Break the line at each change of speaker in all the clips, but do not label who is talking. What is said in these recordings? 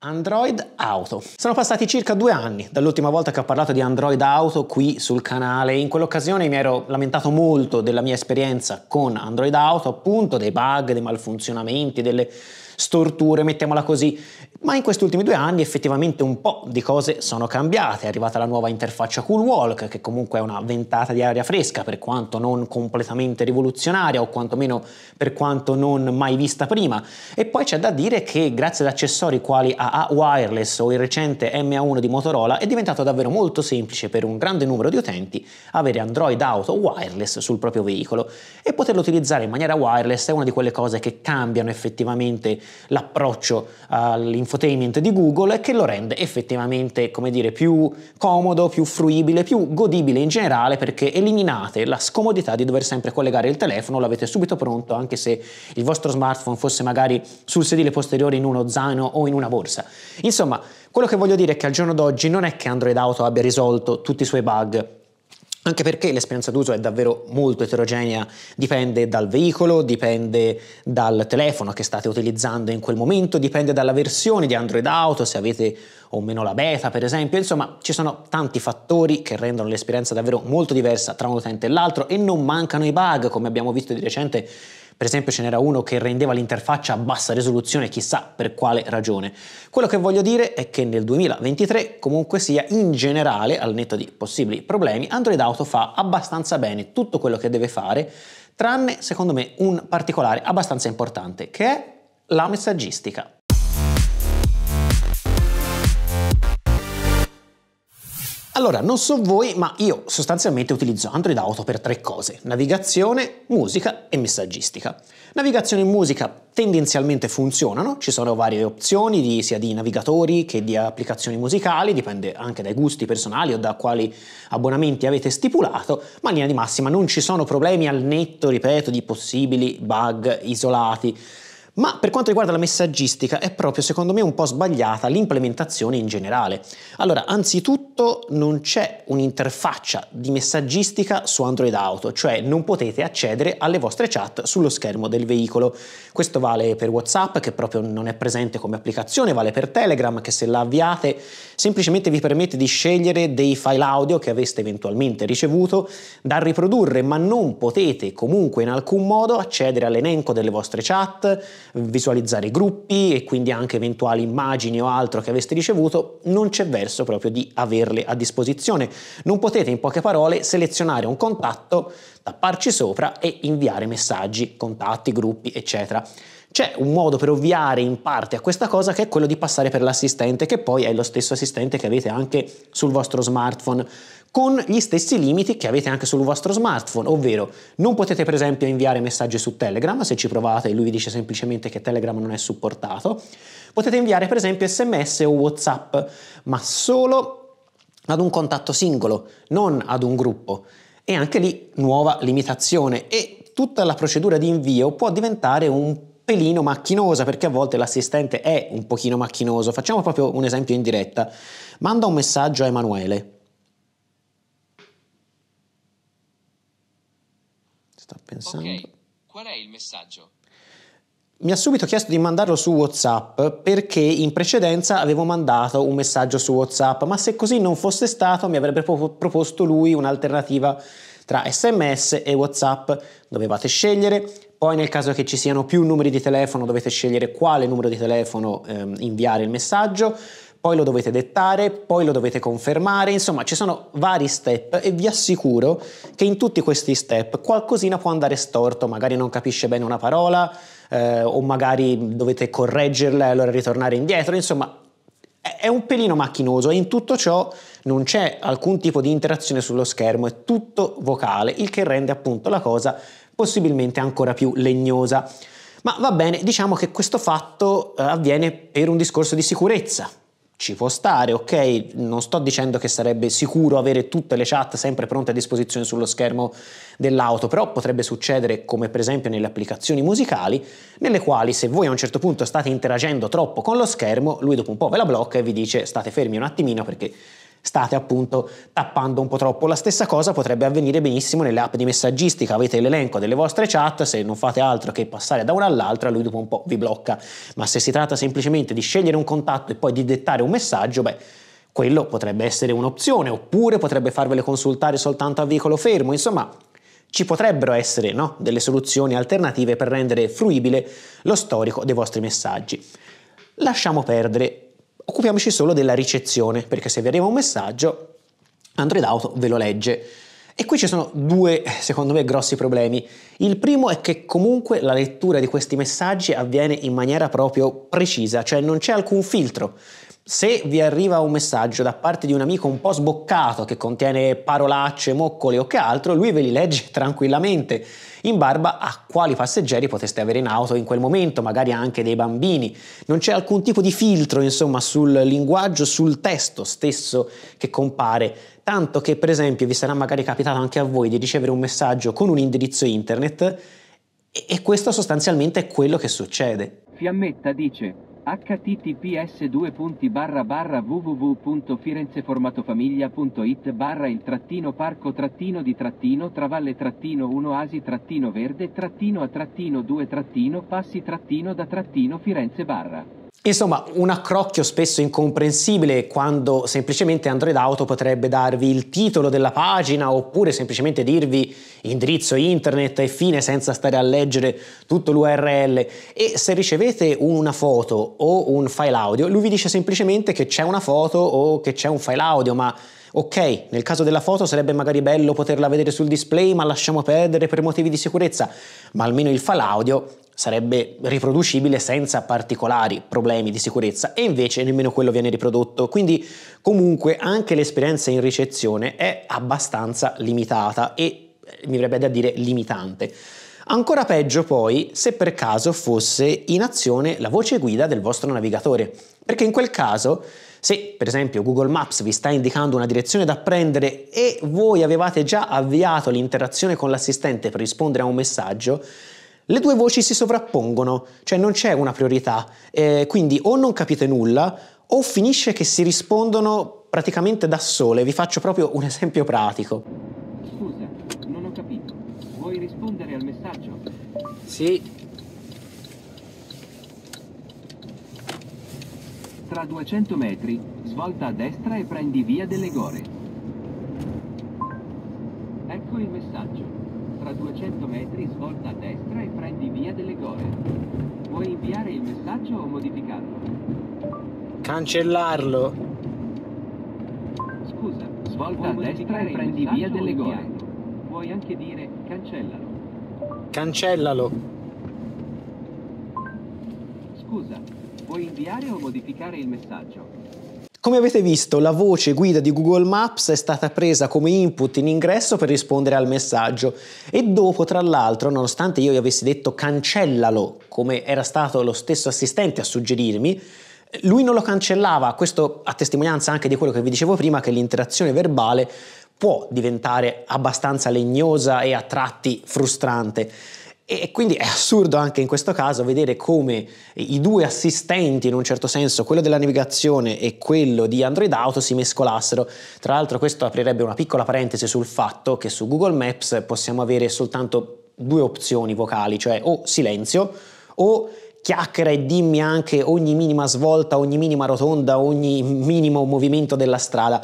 Android Auto. Sono passati circa due anni dall'ultima volta che ho parlato di Android Auto qui sul canale. In quell'occasione mi ero lamentato molto della mia esperienza con Android Auto, appunto dei bug, dei malfunzionamenti, delle storture, mettiamola così. Ma in questi ultimi due anni effettivamente un po' di cose sono cambiate, è arrivata la nuova interfaccia CoolWalk che comunque è una ventata di aria fresca per quanto non completamente rivoluzionaria o quantomeno per quanto non mai vista prima e poi c'è da dire che grazie ad accessori quali AA Wireless o il recente MA1 di Motorola è diventato davvero molto semplice per un grande numero di utenti avere Android Auto wireless sul proprio veicolo e poterlo utilizzare in maniera wireless è una di quelle cose che cambiano effettivamente l'approccio all'infotainment di Google che lo rende effettivamente, come dire, più comodo, più fruibile, più godibile in generale perché eliminate la scomodità di dover sempre collegare il telefono, l'avete subito pronto anche se il vostro smartphone fosse magari sul sedile posteriore in uno zaino o in una borsa. Insomma, quello che voglio dire è che al giorno d'oggi non è che Android Auto abbia risolto tutti i suoi bug anche perché l'esperienza d'uso è davvero molto eterogenea, dipende dal veicolo, dipende dal telefono che state utilizzando in quel momento, dipende dalla versione di Android Auto, se avete o meno la beta, per esempio. Insomma, ci sono tanti fattori che rendono l'esperienza davvero molto diversa tra un utente e l'altro e non mancano i bug, come abbiamo visto di recente. Per esempio ce n'era uno che rendeva l'interfaccia a bassa risoluzione, chissà per quale ragione. Quello che voglio dire è che nel 2023, comunque sia, in generale, al netto di possibili problemi, Android Auto fa abbastanza bene tutto quello che deve fare, tranne, secondo me, un particolare abbastanza importante, che è la messaggistica. Allora, non so voi, ma io sostanzialmente utilizzo Android Auto per tre cose, navigazione, musica e messaggistica. Navigazione e musica tendenzialmente funzionano, ci sono varie opzioni di, sia di navigatori che di applicazioni musicali, dipende anche dai gusti personali o da quali abbonamenti avete stipulato, ma in linea di massima non ci sono problemi al netto, ripeto, di possibili bug isolati. Ma per quanto riguarda la messaggistica è proprio secondo me un po' sbagliata l'implementazione in generale. Allora, anzitutto soprattutto non c'è un'interfaccia di messaggistica su Android Auto, cioè non potete accedere alle vostre chat sullo schermo del veicolo. Questo vale per WhatsApp che proprio non è presente come applicazione, vale per Telegram che se la avviate semplicemente vi permette di scegliere dei file audio che aveste eventualmente ricevuto da riprodurre, ma non potete comunque in alcun modo accedere all'elenco delle vostre chat, visualizzare gruppi e quindi anche eventuali immagini o altro che aveste ricevuto, non c'è verso proprio di averlo averle a disposizione. Non potete in poche parole selezionare un contatto, tapparci sopra e inviare messaggi, contatti, gruppi, eccetera. C'è un modo per ovviare in parte a questa cosa che è quello di passare per l'assistente, che poi è lo stesso assistente che avete anche sul vostro smartphone, con gli stessi limiti che avete anche sul vostro smartphone, ovvero non potete per esempio inviare messaggi su Telegram, se ci provate lui vi dice semplicemente che Telegram non è supportato, potete inviare per esempio sms o Whatsapp, ma solo ad un contatto singolo, non ad un gruppo. E anche lì nuova limitazione e tutta la procedura di invio può diventare un pelino macchinosa perché a volte l'assistente è un pochino macchinoso. Facciamo proprio un esempio in diretta. Manda un messaggio a Emanuele. Sta pensando. Ok, qual è il messaggio? Mi ha subito chiesto di mandarlo su WhatsApp perché in precedenza avevo mandato un messaggio su WhatsApp, ma se così non fosse stato mi avrebbe proposto lui un'alternativa tra SMS e WhatsApp. Dovevate scegliere, poi nel caso che ci siano più numeri di telefono dovete scegliere quale numero di telefono ehm, inviare il messaggio, poi lo dovete dettare, poi lo dovete confermare, insomma ci sono vari step e vi assicuro che in tutti questi step qualcosina può andare storto, magari non capisce bene una parola eh, o magari dovete correggerla e allora ritornare indietro, insomma è un pelino macchinoso e in tutto ciò non c'è alcun tipo di interazione sullo schermo, è tutto vocale, il che rende appunto la cosa possibilmente ancora più legnosa. Ma va bene, diciamo che questo fatto eh, avviene per un discorso di sicurezza, ci può stare, ok? Non sto dicendo che sarebbe sicuro avere tutte le chat sempre pronte a disposizione sullo schermo dell'auto, però potrebbe succedere come per esempio nelle applicazioni musicali, nelle quali se voi a un certo punto state interagendo troppo con lo schermo, lui dopo un po' ve la blocca e vi dice state fermi un attimino perché state appunto tappando un po' troppo. La stessa cosa potrebbe avvenire benissimo nelle app di messaggistica, avete l'elenco delle vostre chat, se non fate altro che passare da una all'altra lui dopo un po' vi blocca, ma se si tratta semplicemente di scegliere un contatto e poi di dettare un messaggio, beh quello potrebbe essere un'opzione, oppure potrebbe farvele consultare soltanto a veicolo fermo, insomma ci potrebbero essere no, delle soluzioni alternative per rendere fruibile lo storico dei vostri messaggi. Lasciamo perdere occupiamoci solo della ricezione, perché se vi arriva un messaggio, Android Auto ve lo legge. E qui ci sono due, secondo me, grossi problemi. Il primo è che comunque la lettura di questi messaggi avviene in maniera proprio precisa, cioè non c'è alcun filtro. Se vi arriva un messaggio da parte di un amico un po' sboccato che contiene parolacce, moccole o che altro, lui ve li legge tranquillamente in barba a quali passeggeri poteste avere in auto in quel momento, magari anche dei bambini. Non c'è alcun tipo di filtro, insomma, sul linguaggio, sul testo stesso che compare tanto che per esempio vi sarà magari capitato anche a voi di ricevere un messaggio con un indirizzo internet e, questo sostanzialmente è quello che succede.
Fiammetta dice https www.firenzeformatofamiglia.it barra il trattino parco trattino di trattino travalle trattino 1 asi trattino verde trattino a trattino 2 trattino passi trattino da trattino Firenze barra
Insomma, un accrocchio spesso incomprensibile quando semplicemente Android Auto potrebbe darvi il titolo della pagina oppure semplicemente dirvi indirizzo internet e fine senza stare a leggere tutto l'URL e se ricevete una foto o un file audio lui vi dice semplicemente che c'è una foto o che c'è un file audio ma Ok, nel caso della foto sarebbe magari bello poterla vedere sul display, ma lasciamo perdere per motivi di sicurezza, ma almeno il file audio sarebbe riproducibile senza particolari problemi di sicurezza e invece nemmeno quello viene riprodotto, quindi comunque anche l'esperienza in ricezione è abbastanza limitata e eh, mi verrebbe da dire limitante. Ancora peggio poi se per caso fosse in azione la voce guida del vostro navigatore, perché in quel caso se per esempio Google Maps vi sta indicando una direzione da prendere e voi avevate già avviato l'interazione con l'assistente per rispondere a un messaggio, le due voci si sovrappongono, cioè non c'è una priorità, eh, quindi o non capite nulla o finisce che si rispondono praticamente da sole. Vi faccio proprio un esempio pratico.
Scusa, non ho capito. Vuoi rispondere al messaggio? Sì. Tra 200 metri, svolta a destra e prendi via delle gore. Ecco il messaggio. Tra 200 metri, svolta a destra compagnia delle gore. Puoi inviare il messaggio o modificarlo?
Cancellarlo. Scusa, svolta a destra e prendi
via delle gore. Puoi anche dire cancellalo.
Cancellalo.
Scusa, puoi inviare o modificare il messaggio?
Come avete visto, la voce guida di Google Maps è stata presa come input in ingresso per rispondere al messaggio e dopo, tra l'altro, nonostante io gli avessi detto cancellalo, come era stato lo stesso assistente a suggerirmi, lui non lo cancellava, questo a testimonianza anche di quello che vi dicevo prima, che l'interazione verbale può diventare abbastanza legnosa e a tratti frustrante. E quindi è assurdo anche in questo caso vedere come i due assistenti, in un certo senso, quello della navigazione e quello di Android Auto, si mescolassero. Tra l'altro questo aprirebbe una piccola parentesi sul fatto che su Google Maps possiamo avere soltanto due opzioni vocali, cioè o silenzio o chiacchiera e dimmi anche ogni minima svolta, ogni minima rotonda, ogni minimo movimento della strada.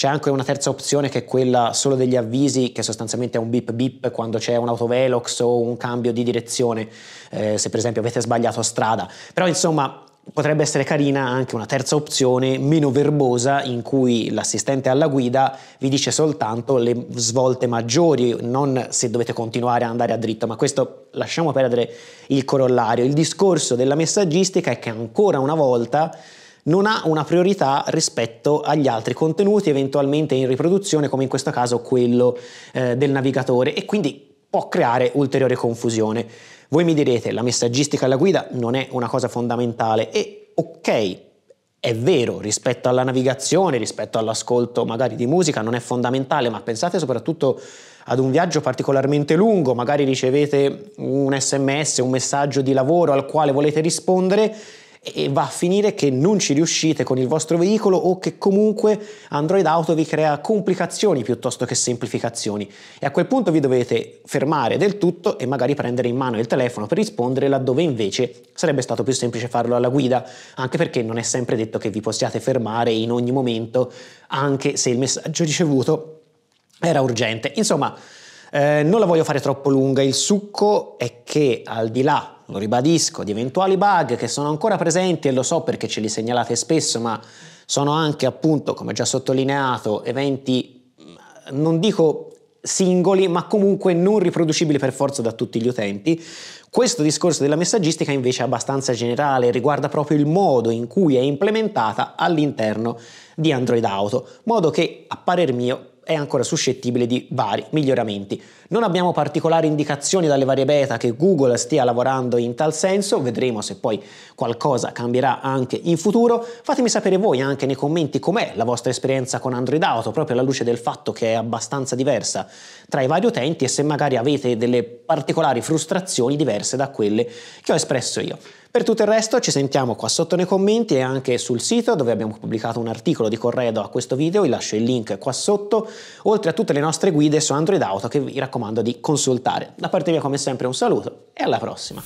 C'è anche una terza opzione che è quella solo degli avvisi, che sostanzialmente è un bip bip quando c'è un autovelox o un cambio di direzione, eh, se per esempio avete sbagliato strada. Però insomma potrebbe essere carina anche una terza opzione meno verbosa in cui l'assistente alla guida vi dice soltanto le svolte maggiori, non se dovete continuare a andare a dritto, ma questo lasciamo perdere il corollario. Il discorso della messaggistica è che ancora una volta non ha una priorità rispetto agli altri contenuti eventualmente in riproduzione come in questo caso quello eh, del navigatore e quindi può creare ulteriore confusione. Voi mi direte la messaggistica alla guida non è una cosa fondamentale e ok, è vero, rispetto alla navigazione, rispetto all'ascolto magari di musica non è fondamentale, ma pensate soprattutto ad un viaggio particolarmente lungo, magari ricevete un sms, un messaggio di lavoro al quale volete rispondere e va a finire che non ci riuscite con il vostro veicolo o che comunque Android Auto vi crea complicazioni piuttosto che semplificazioni e a quel punto vi dovete fermare del tutto e magari prendere in mano il telefono per rispondere laddove invece sarebbe stato più semplice farlo alla guida, anche perché non è sempre detto che vi possiate fermare in ogni momento anche se il messaggio ricevuto era urgente. Insomma, eh, non la voglio fare troppo lunga, il succo è che al di là, lo ribadisco, di eventuali bug che sono ancora presenti e lo so perché ce li segnalate spesso, ma sono anche appunto, come già sottolineato, eventi, mm, non dico singoli, ma comunque non riproducibili per forza da tutti gli utenti. Questo discorso della messaggistica invece è abbastanza generale, riguarda proprio il modo in cui è implementata all'interno di Android Auto, modo che a parer mio è ancora suscettibile di vari miglioramenti. Non abbiamo particolari indicazioni dalle varie beta che Google stia lavorando in tal senso, vedremo se poi qualcosa cambierà anche in futuro. Fatemi sapere voi anche nei commenti com'è la vostra esperienza con Android Auto, proprio alla luce del fatto che è abbastanza diversa tra i vari utenti e se magari avete delle particolari frustrazioni diverse da quelle che ho espresso io. Per tutto il resto ci sentiamo qua sotto nei commenti e anche sul sito dove abbiamo pubblicato un articolo di corredo a questo video, vi lascio il link qua sotto, oltre a tutte le nostre guide su Android Auto che vi raccomando di consultare. Da parte mia come sempre un saluto e alla prossima!